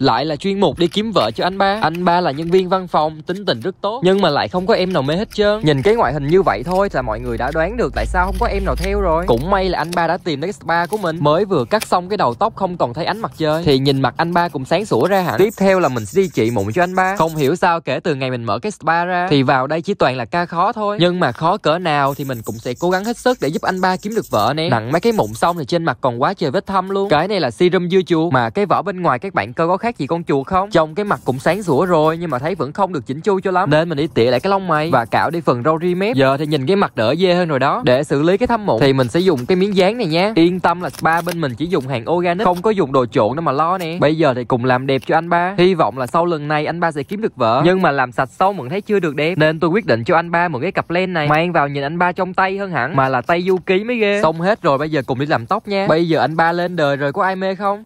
lại là chuyên mục đi kiếm vợ cho anh ba anh ba là nhân viên văn phòng tính tình rất tốt nhưng mà lại không có em nào mê hết trơn nhìn cái ngoại hình như vậy thôi là mọi người đã đoán được tại sao không có em nào theo rồi cũng may là anh ba đã tìm đến spa của mình mới vừa cắt xong cái đầu tóc không còn thấy ánh mặt trời thì nhìn mặt anh ba cũng sáng sủa ra hẳn tiếp theo là mình sẽ đi trị mụn cho anh ba không hiểu sao kể từ ngày mình mở cái spa ra thì vào đây chỉ toàn là ca khó thôi nhưng mà khó cỡ nào thì mình cũng sẽ cố gắng hết sức để giúp anh ba kiếm được vợ nè nặng mấy cái mụn xong thì trên mặt còn quá trời vết thâm luôn cái này là serum dưa chuột mà cái vỏ bên ngoài các bạn cơ có khác khác gì con chuột không chồng cái mặt cũng sáng sủa rồi nhưng mà thấy vẫn không được chỉnh chu cho lắm nên mình đi tỉa lại cái lông mày và cạo đi phần râu ri mép giờ thì nhìn cái mặt đỡ dê hơn rồi đó để xử lý cái thâm mụn thì mình sẽ dùng cái miếng dán này nhé yên tâm là ba bên mình chỉ dùng hàng organic không có dùng đồ trộn đâu mà lo nè bây giờ thì cùng làm đẹp cho anh ba hy vọng là sau lần này anh ba sẽ kiếm được vợ nhưng mà làm sạch sâu vẫn thấy chưa được đẹp nên tôi quyết định cho anh ba một cái cặp len này mang vào nhìn anh ba trong tay hơn hẳn mà là tay du ký mới ghê xong hết rồi bây giờ cùng đi làm tóc nha bây giờ anh ba lên đời rồi có ai mê không